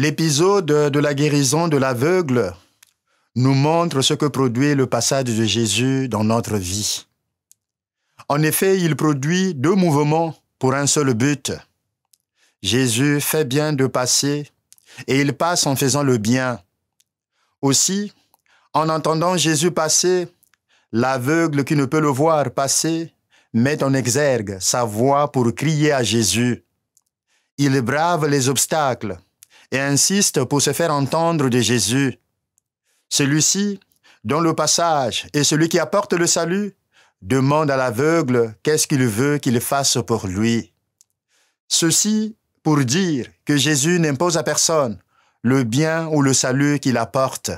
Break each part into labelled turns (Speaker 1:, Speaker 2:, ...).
Speaker 1: L'épisode de la guérison de l'aveugle nous montre ce que produit le passage de Jésus dans notre vie. En effet, il produit deux mouvements pour un seul but. Jésus fait bien de passer et il passe en faisant le bien. Aussi, en entendant Jésus passer, l'aveugle qui ne peut le voir passer met en exergue sa voix pour crier à Jésus. Il brave les obstacles et insiste pour se faire entendre de Jésus. Celui-ci, dont le passage est celui qui apporte le salut, demande à l'aveugle qu'est-ce qu'il veut qu'il fasse pour lui. Ceci pour dire que Jésus n'impose à personne le bien ou le salut qu'il apporte.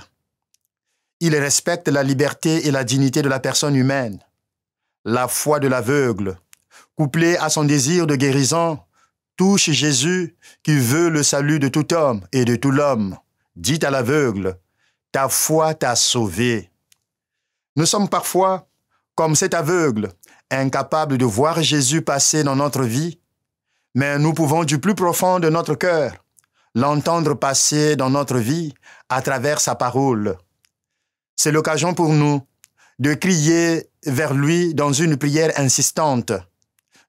Speaker 1: Il respecte la liberté et la dignité de la personne humaine. La foi de l'aveugle, couplée à son désir de guérison, touche Jésus qui veut le salut de tout homme et de tout l'homme. Dit à l'aveugle, ta foi t'a sauvé. Nous sommes parfois comme cet aveugle, incapables de voir Jésus passer dans notre vie, mais nous pouvons du plus profond de notre cœur l'entendre passer dans notre vie à travers sa parole. C'est l'occasion pour nous de crier vers lui dans une prière insistante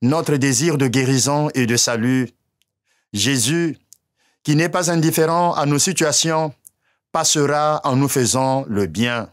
Speaker 1: notre désir de guérison et de salut. Jésus, qui n'est pas indifférent à nos situations, passera en nous faisant le bien.